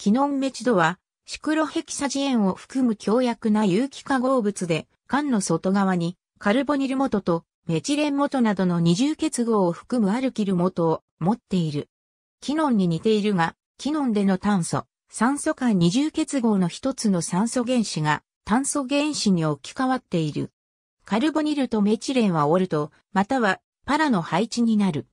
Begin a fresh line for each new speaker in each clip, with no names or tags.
キノンメチドは、シクロヘキサジエンを含む強薬な有機化合物で、缶の外側にカルボニル元とメチレン元などの二重結合を含むアルキル元を持っている。キノンに似ているが、キノンでの炭素、酸素間二重結合の一つの酸素原子が炭素原子に置き換わっている。カルボニルとメチレンはオルト、またはパラの配置になる。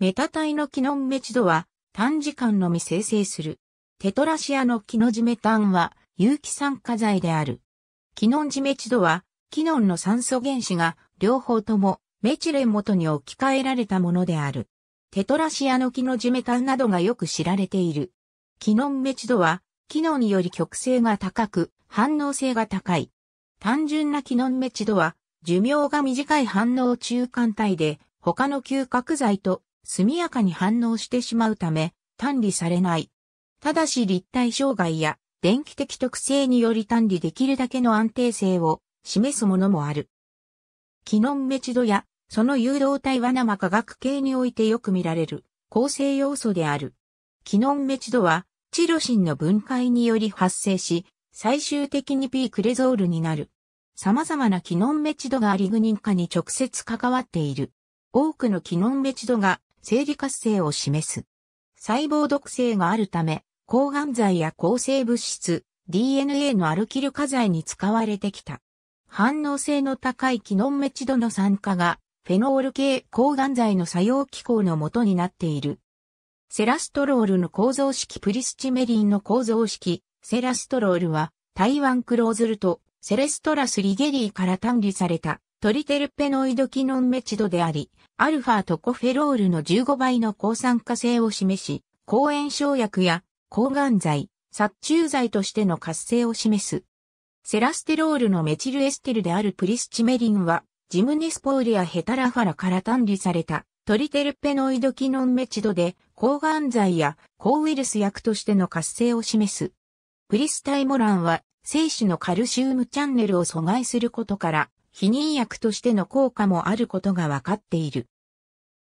メタ体のキノンメチドは短時間のみ生成する。テトラシアのキノジメンは有機酸化剤である。キノンジメチドは、キノンの酸素原子が両方ともメチレン元に置き換えられたものである。テトラシアのキノジメンなどがよく知られている。キノンメチドは、キノンより極性が高く、反応性が高い。単純なキノンメチドは、寿命が短い反応中間体で、他の嗅覚剤と速やかに反応してしまうため、単理されない。ただし立体障害や電気的特性により単理できるだけの安定性を示すものもある。キノンメチドやその誘導体は生化学系においてよく見られる構成要素である。キノンメチドはチロシンの分解により発生し、最終的にピークレゾールになる。様々なキノンメチドがアリグニン化に直接関わっている。多くのキノンメチドが生理活性を示す。細胞毒性があるため、抗がん剤や抗生物質、DNA のアルキル化剤に使われてきた。反応性の高いキノンメチドの酸化が、フェノール系抗がん剤の作用機構のもとになっている。セラストロールの構造式プリスチメリンの構造式、セラストロールは、台湾クローズルとセレストラスリゲリーから単離されたトリテルペノイドキノンメチドであり、アルファトコフェロールの15倍の抗酸化性を示し、抗炎症薬や抗がん剤、殺虫剤としての活性を示す。セラステロールのメチルエステルであるプリスチメリンは、ジムネスポールやヘタラファラから単離されたトリテルペノイドキノンメチドで抗がん剤や抗ウイルス薬としての活性を示す。プリスタイモランは精子のカルシウムチャンネルを阻害することから、避妊薬としての効果もあることがわかっている。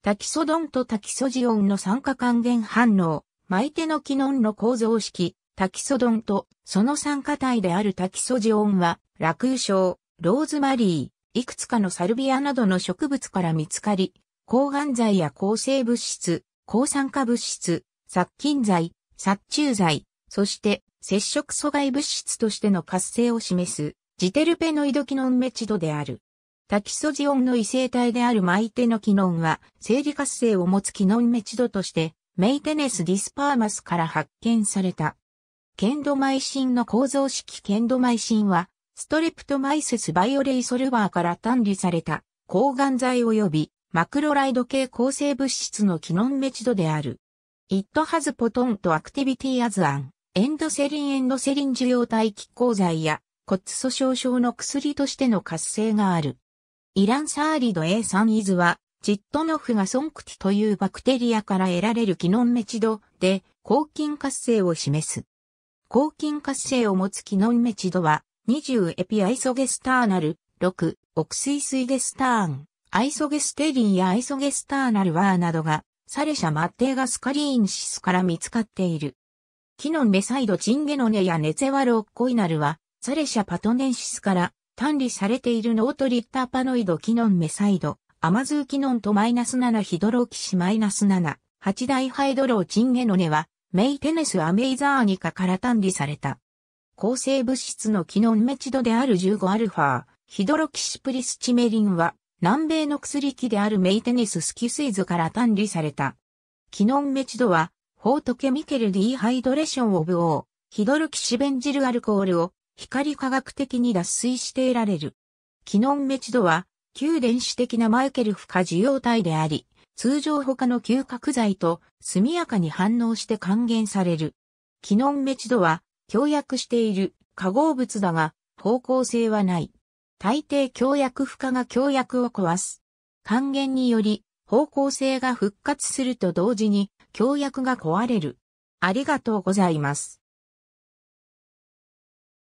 タキソドンとタキソジオンの酸化還元反応、巻いてのノンの構造式、タキソドンと、その酸化体であるタキソジオンは、落油症、ローズマリー、いくつかのサルビアなどの植物から見つかり、抗がん剤や抗生物質、抗酸化物質、殺菌剤、殺虫剤、そして接触阻害物質としての活性を示すジテルペノイドキノンメチドである。タキソジオンの異性体であるマイテノキノンは生理活性を持つキノンメチドとしてメイテネス・ディスパーマスから発見された。ケンドマイシンの構造式ケンドマイシンは、ストレプトマイセスバイオレイソルバーから単離された抗がん剤及びマクロライド系構成物質のキノンメチドである。It has potent activity as an エンドセリンエンドセリン受容体拮抗剤や骨粗鬆症の薬としての活性がある。イランサーリド A3 イズはチットノフがソンクティというバクテリアから得られるキノンメチドで抗菌活性を示す。抗菌活性を持つキノンメチドは20エピアイソゲスターナル6オクスイスイゲスターンアイソゲステリンやアイソゲスターナルワーなどがサレシャマッテーガスカリーンシスから見つかっている。キノンメサイドチンゲノネやネゼワロッコイナルはサレシャパトネンシスから管理されているノートリッターパノイドキノンメサイドアマズーキノンとマイナス7ヒドロキシマイナス7、八大ハイドローチンゲノネは、メイテネスアメイザーニカから単理された。抗生物質のキノンメチドである 15α、ヒドロキシプリスチメリンは、南米の薬器であるメイテネススキスイズから単理された。キノンメチドは、ホートケミケルディハイドレーションオブオー、ヒドロキシベンジルアルコールを、光化学的に脱水して得られる。キノンメチドは、旧電子的なマイケル負荷受容体であり、通常他の嗅覚剤と速やかに反応して還元される。キノンメチドは、強薬している化合物だが、方向性はない。大抵強薬負荷が強薬を壊す。還元により、方向性が復活すると同時に、強薬が壊れる。ありがとうございます。